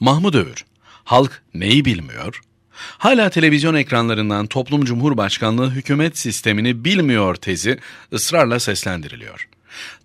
Mahmut Övür, halk neyi bilmiyor? Hala televizyon ekranlarından toplum cumhurbaşkanlığı hükümet sistemini bilmiyor tezi ısrarla seslendiriliyor.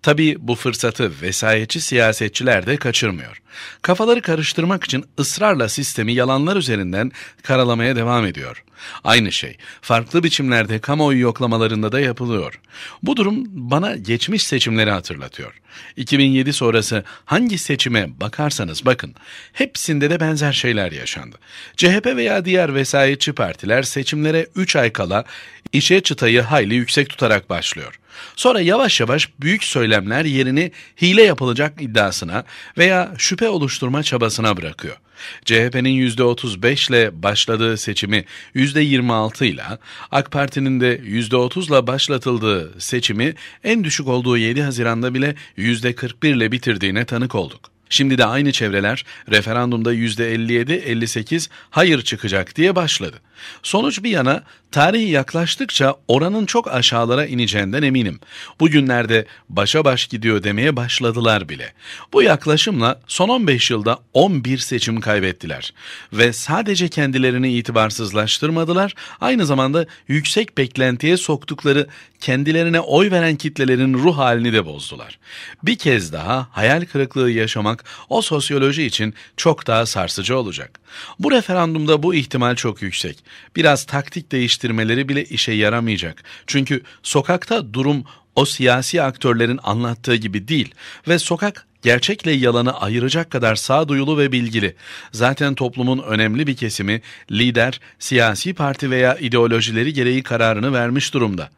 Tabii bu fırsatı vesayetçi siyasetçiler de kaçırmıyor. Kafaları karıştırmak için ısrarla sistemi yalanlar üzerinden karalamaya devam ediyor. Aynı şey farklı biçimlerde kamuoyu yoklamalarında da yapılıyor. Bu durum bana geçmiş seçimleri hatırlatıyor. 2007 sonrası hangi seçime bakarsanız bakın hepsinde de benzer şeyler yaşandı. CHP veya diğer vesayetçi partiler seçimlere 3 ay kala işe çıtayı hayli yüksek tutarak başlıyor. Sonra yavaş yavaş büyük söylemler yerini hile yapılacak iddiasına veya şüphe parti oluşturma çabasına bırakıyor. CHP'nin %35 ile başladığı seçimi %26 ile, AK Parti'nin de %30 ile başlatıldığı seçimi en düşük olduğu 7 Haziran'da bile %41 ile bitirdiğine tanık olduk. Şimdi de aynı çevreler referandumda %57-58 hayır çıkacak diye başladı. Sonuç bir yana tarihi yaklaştıkça oranın çok aşağılara ineceğinden eminim. Bugünlerde başa baş gidiyor demeye başladılar bile. Bu yaklaşımla son 15 yılda 11 seçim kaybettiler. Ve sadece kendilerini itibarsızlaştırmadılar, aynı zamanda yüksek beklentiye soktukları kendilerine oy veren kitlelerin ruh halini de bozdular. Bir kez daha hayal kırıklığı yaşamak olmak o sosyoloji için çok daha sarsıcı olacak. Bu referandumda bu ihtimal çok yüksek. Biraz taktik değiştirmeleri bile işe yaramayacak. Çünkü sokakta durum o siyasi aktörlerin anlattığı gibi değil ve sokak gerçekle yalanı ayıracak kadar sağduyulu ve bilgili. Zaten toplumun önemli bir kesimi lider, siyasi parti veya ideolojileri gereği kararını vermiş durumda.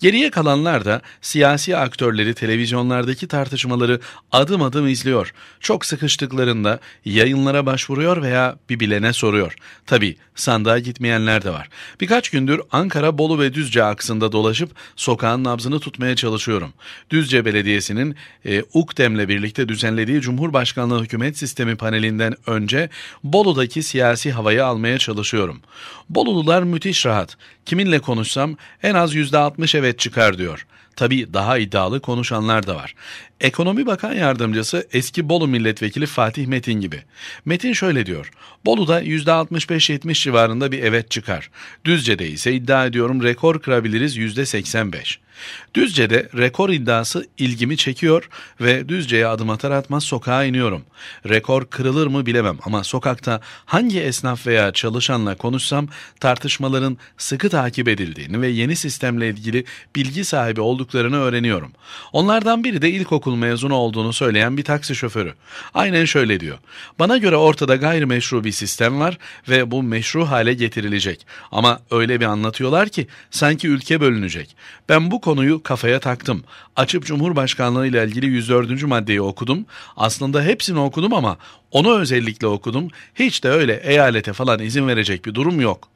Geriye kalanlar da siyasi aktörleri televizyonlardaki tartışmaları adım adım izliyor. Çok sıkıştıklarında yayınlara başvuruyor veya bir bilene soruyor. Tabi sandığa gitmeyenler de var. Birkaç gündür Ankara, Bolu ve Düzce aksında dolaşıp sokağın nabzını tutmaya çalışıyorum. Düzce Belediyesi'nin e, UKDEM'le birlikte düzenlediği Cumhurbaşkanlığı Hükümet Sistemi panelinden önce Bolu'daki siyasi havayı almaya çalışıyorum. Bolulular müthiş rahat. Kiminle konuşsam en az %60 60 evet çıkar diyor. Tabii daha iddialı konuşanlar da var. Ekonomi Bakan Yardımcısı eski Bolu Milletvekili Fatih Metin gibi. Metin şöyle diyor. Bolu'da %65-70 civarında bir evet çıkar. Düzce'de ise iddia ediyorum rekor kırabiliriz %85. Düzce'de rekor iddiası ilgimi çekiyor ve Düzce'ye adım atar atmaz sokağa iniyorum. Rekor kırılır mı bilemem ama sokakta hangi esnaf veya çalışanla konuşsam tartışmaların sıkı takip edildiğini ve yeni sistemle ilgili bilgi sahibi olduğunu olduklarını öğreniyorum. Onlardan biri de ilkokul mezunu olduğunu söyleyen bir taksi şoförü. Aynen şöyle diyor. Bana göre ortada gayrimeşru bir sistem var ve bu meşru hale getirilecek. Ama öyle bir anlatıyorlar ki sanki ülke bölünecek. Ben bu konuyu kafaya taktım. Açıp Cumhurbaşkanlığı ile ilgili 104. maddeyi okudum. Aslında hepsini okudum ama onu özellikle okudum. Hiç de öyle eyalete falan izin verecek bir durum yok.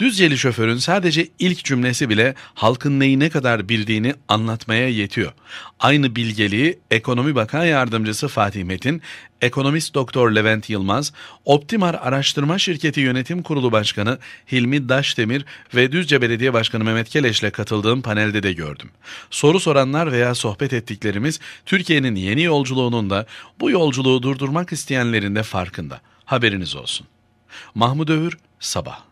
Düzceli şoförün sadece ilk cümlesi bile halkın neyi ne kadar bildiğini anlatmaya yetiyor. Aynı bilgeliği Ekonomi Bakan Yardımcısı Fatih Metin, Ekonomist Doktor Levent Yılmaz, Optimar Araştırma Şirketi Yönetim Kurulu Başkanı Hilmi Daşdemir ve Düzce Belediye Başkanı Mehmet ile katıldığım panelde de gördüm. Soru soranlar veya sohbet ettiklerimiz Türkiye'nin yeni yolculuğunun da bu yolculuğu durdurmak isteyenlerin de farkında. Haberiniz olsun. Mahmut Övür, Sabah